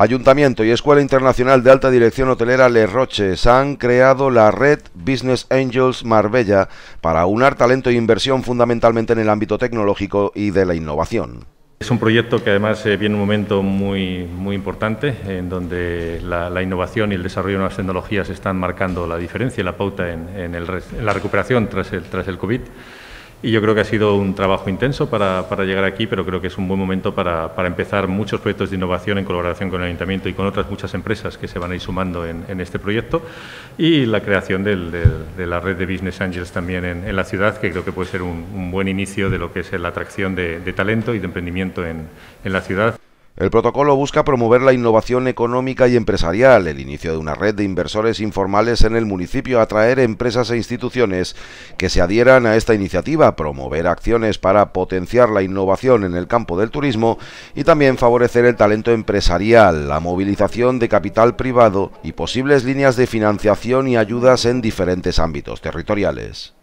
Ayuntamiento y Escuela Internacional de Alta Dirección Hotelera Les Roches han creado la red Business Angels Marbella para aunar talento e inversión fundamentalmente en el ámbito tecnológico y de la innovación. Es un proyecto que además eh, viene viene un momento muy, muy importante en donde la, innovación y el desarrollo de nuevas tecnologías están marcando la diferencia y la pauta en, la recuperación tras el, tras el COVID. Y yo creo que ha sido un trabajo intenso para, llegar aquí, pero creo que es un buen momento para, empezar muchos proyectos de innovación en colaboración con el Ayuntamiento y con otras muchas empresas que se van a ir sumando en, este proyecto y la creación de la red de Business Angels también en, la ciudad, que creo que puede ser un, buen inicio de lo que es la atracción de, talento y de emprendimiento en, en la ciudad. El protocolo busca promover la innovación económica y empresarial, el inicio de una red de inversores informales en el municipio, atraer empresas e instituciones que se adhieran a esta iniciativa, promover acciones para potenciar la innovación en el campo del turismo y también favorecer el talento empresarial, la movilización de capital privado y posibles líneas de financiación y ayudas en diferentes ámbitos territoriales.